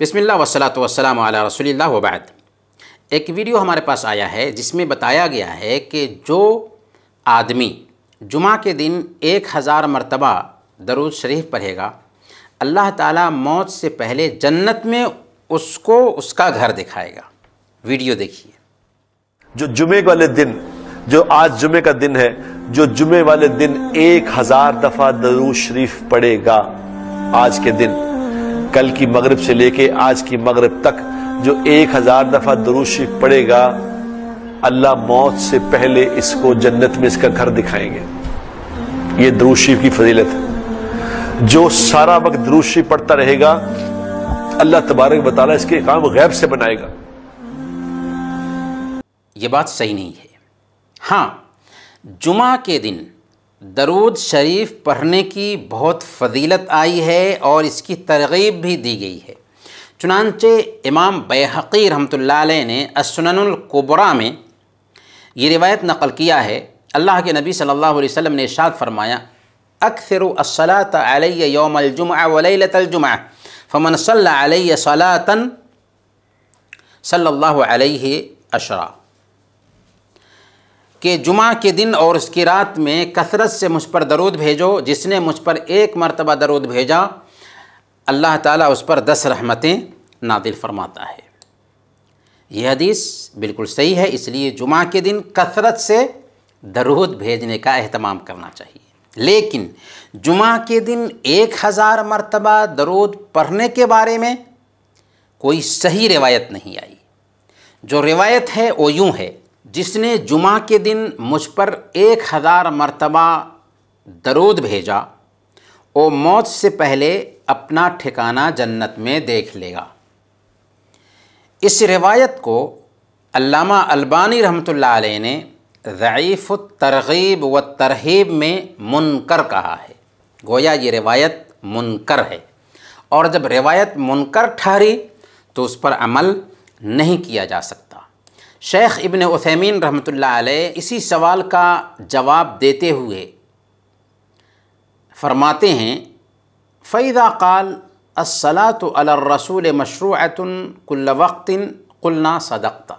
बिसमिल्ल वसलात वसलाम आला रसोल्ला वबाद एक वीडियो हमारे पास आया है जिसमें बताया गया है कि जो आदमी जुमा के दिन एक हज़ार मरतबा दरूद शरीफ पढ़ेगा अल्लाह ताला मौत से पहले जन्नत में उसको उसका घर दिखाएगा वीडियो देखिए जो जुमे वाले दिन जो आज जुमे का दिन है जो जुमे वाले दिन एक हज़ार दफ़ा दरूद शरीफ पढ़ेगा आज के दिन कल की मगरब से लेके आज की मगरब तक जो एक हजार दफा दुरुशी पड़ेगा अल्लाह मौत से पहले इसको जन्नत में इसका घर दिखाएंगे ये दुरुशी की फजीलत है जो सारा वक्त दुरुशी पढ़ता रहेगा अल्लाह तबारक बताला इसके काम गैब से बनाएगा ये बात सही नहीं है हाँ जुमा के दिन दरूद शरीफ पढ़ने की बहुत फजीलत आई है और इसकी तरगीब भी दी गई है चुनानचे इमाम बहकी रहमतुल्लाह ने असनकुबरा में ये रिवायत नकल किया है अल्लाह के नबी सल्लल्लाहु अलैहि वसल्लम ने इशाद फरमाया अक्सर असलात अलैहि यौमलजुमा वलैलतलजुमा फ़मन सल्ला अलैहि सलातन सल्लल्लाहु अलैहि अशरा कि जुमा के दिन और उसकी रात में कसरत से मुझ पर दरूद भेजो जिसने मुझ पर एक मरतबा दरूद भेजा अल्लाह ताला उस पर दस रहमतें नादिल फरमाता है यह हदीस बिल्कुल सही है इसलिए जुमा के दिन कसरत से दरूद भेजने का अहतमाम करना चाहिए लेकिन जुमा के दिन एक हज़ार मरतबा दरूद पढ़ने के बारे में कोई सही रिवायत नहीं आई जो रिवायत है वो यूँ है जिसने जुमा के दिन मुझ पर एक हज़ार मरतबा दरूद भेजा वो मौत से पहले अपना ठिकाना जन्नत में देख लेगा इस रिवायत को अल्लामा अल्बानी रहमतुल्लाह अलैह ने ज़ीफ़ तरगीब व तरहीब में मुनकर कहा है गोया ये रिवायत मुनकर है और जब रिवायत मुनकर ठहरी तो उस पर अमल नहीं किया जा सकता शेख इबन उथैमीन रहमतुल्लाह अलैह इसी सवाल का जवाब देते हुए फरमाते हैं फ़ैदा काल असला तो रसूल मशरूतन कुल वक्तिन कुलना सदकता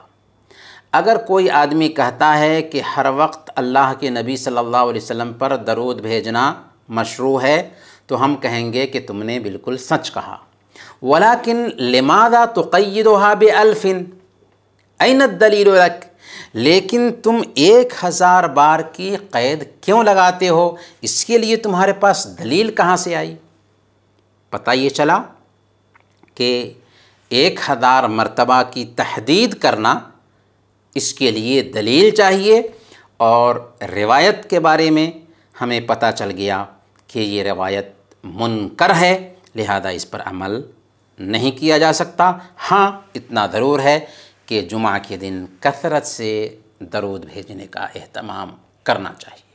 अगर कोई आदमी कहता है कि हर वक्त अल्लाह के नबी सल्लल्लाहु अलैहि वसल्लम पर दरूद भेजना मशरू है तो हम कहेंगे कि तुमने बिल्कुल सच कहा वलाकिन लिमादा तो कई हाब अल्फ़िन अन दलील रक लेकिन तुम एक हज़ार बार की क़ैद क्यों लगाते हो इसके लिए तुम्हारे पास दलील कहाँ से आई पता ये चला कि एक हज़ार मरतबा की तहदीद करना इसके लिए दलील चाहिए और रिवायत के बारे में हमें पता चल गया कि ये रिवायत मुनकर है लिहाजा इस पर अमल नहीं किया जा सकता हाँ इतना ज़रूर है के जुमा के दिन कसरत से दरूद भेजने का अहतमाम करना चाहिए